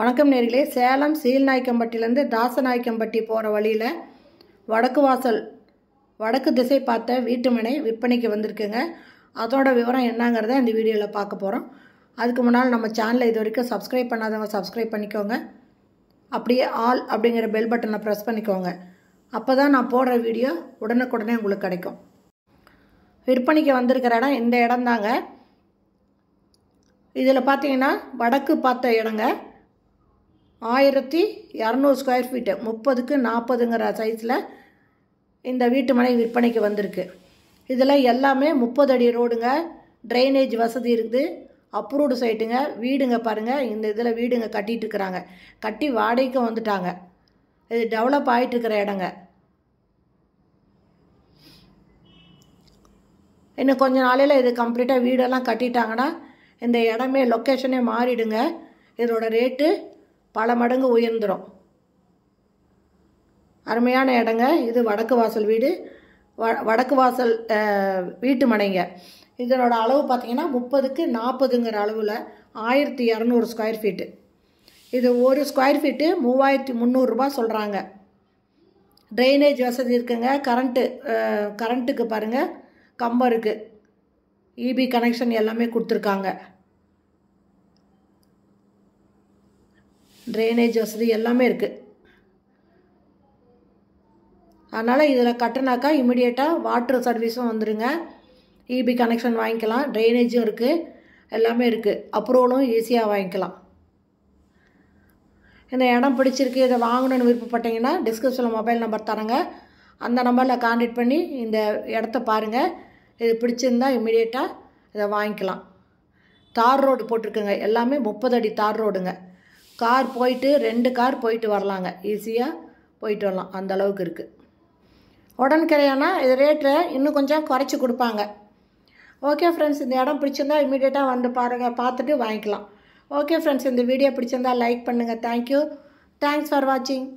வணக்கம் நேர்களே சேலம் சீல்நாய்க்கம்பட்டிலேருந்து தாசநாய்க்கம்பட்டி போகிற வழியில் வடக்கு வாசல் வடக்கு திசை பார்த்த வீட்டுமனை விற்பனைக்கு வந்திருக்குங்க அதோட விவரம் என்னங்கிறத இந்த வீடியோவில் பார்க்க போகிறோம் அதுக்கு முன்னால் நம்ம சேனலை இது வரைக்கும் சப்ஸ்கிரைப் பண்ணாதவங்க சப்ஸ்கிரைப் பண்ணிக்கோங்க அப்படியே ஆல் அப்படிங்கிற பெல் பட்டனை ப்ரெஸ் பண்ணிக்கோங்க அப்போ தான் நான் போடுற வீடியோ உடனுக்குடனே உங்களுக்கு கிடைக்கும் விற்பனைக்கு வந்திருக்கிற இடம் இந்த இடம் தாங்க இதில் பார்த்தீங்கன்னா வடக்கு பார்த்த இடங்க ஆயிரத்தி இரநூறு ஸ்கொயர் ஃபீட்டு முப்பதுக்கு நாற்பதுங்கிற சைஸில் இந்த வீட்டு மனை விற்பனைக்கு வந்திருக்கு இதில் எல்லாமே முப்பது அடி ரோடுங்க ட்ரைனேஜ் வசதி இருக்குது அப்ரூவ்டு சைட்டுங்க வீடுங்க பாருங்கள் இந்த இதில் வீடுங்க கட்டிகிட்டு இருக்கிறாங்க கட்டி வாடகைக்கு வந்துட்டாங்க இது டெவலப் ஆகிட்டு இருக்கிற இடங்க இன்னும் கொஞ்சம் நாளையில் இது கம்ப்ளீட்டாக வீடெல்லாம் கட்டிட்டாங்கன்னா இந்த இடமே லொக்கேஷனே மாறிடுங்க இதோட ரேட்டு பல மடங்கு உயர்ந்துடும் அருமையான இடங்க இது வடக்கு வாசல் வீடு வ வடக்கு வாசல் வீட்டு மனைங்க இதனோட அளவு பார்த்திங்கன்னா முப்பதுக்கு நாற்பதுங்கிற அளவில் ஆயிரத்தி இரநூறு ஸ்கொயர் ஃபீட்டு இது ஒரு ஸ்கொயர் ஃபீட்டு மூவாயிரத்தி முந்நூறுரூபா சொல்கிறாங்க ட்ரைனேஜ் வசதி இருக்குங்க கரண்ட்டு கரண்ட்டுக்கு பாருங்கள் கம்பம் இருக்குது இபி கனெக்ஷன் எல்லாமே கொடுத்துருக்காங்க ட்ரைனேஜ் வசதி எல்லாமே இருக்குது அதனால் இதில் கட்டினாக்கா இமிடியேட்டாக வாட்ரு சர்வீஸும் வந்துடுங்க இபி e கனெக்ஷன் வாங்கிக்கலாம் ட்ரைனேஜும் இருக்குது எல்லாமே இருக்குது அப்ரூவலும் ஈஸியாக வாங்கிக்கலாம் இந்த இடம் பிடிச்சிருக்கு இதை வாங்கணும்னு விருப்பப்பட்டீங்கன்னா டிஸ்கிரிப்ஷனில் மொபைல் நம்பர் தரங்க அந்த நம்பரில் காண்டக்ட் பண்ணி இந்த இடத்த பாருங்கள் இது பிடிச்சிருந்தால் இமீடியட்டாக இதை வாங்கிக்கலாம் தார் ரோடு போட்டிருக்குங்க எல்லாமே முப்பது அடி தார் ரோடுங்க கார் போயிட்டு ரெண்டு கார் போயிட்டு வரலாங்க ஈஸியாக போயிட்டு வரலாம் அந்த அளவுக்கு இருக்குது உடன்கிரையானா இது ரேட்டை இன்னும் கொஞ்சம் குறைச்சி கொடுப்பாங்க ஓகே ஃப்ரெண்ட்ஸ் இந்த இடம் பிடிச்சிருந்தா இமீடியட்டாக வந்து பாருங்கள் பார்த்துட்டு வாங்கிக்கலாம் ஓகே ஃப்ரெண்ட்ஸ் இந்த வீடியோ பிடிச்சிருந்தா லைக் பண்ணுங்கள் தேங்க்யூ தேங்க்ஸ் ஃபார் வாட்சிங்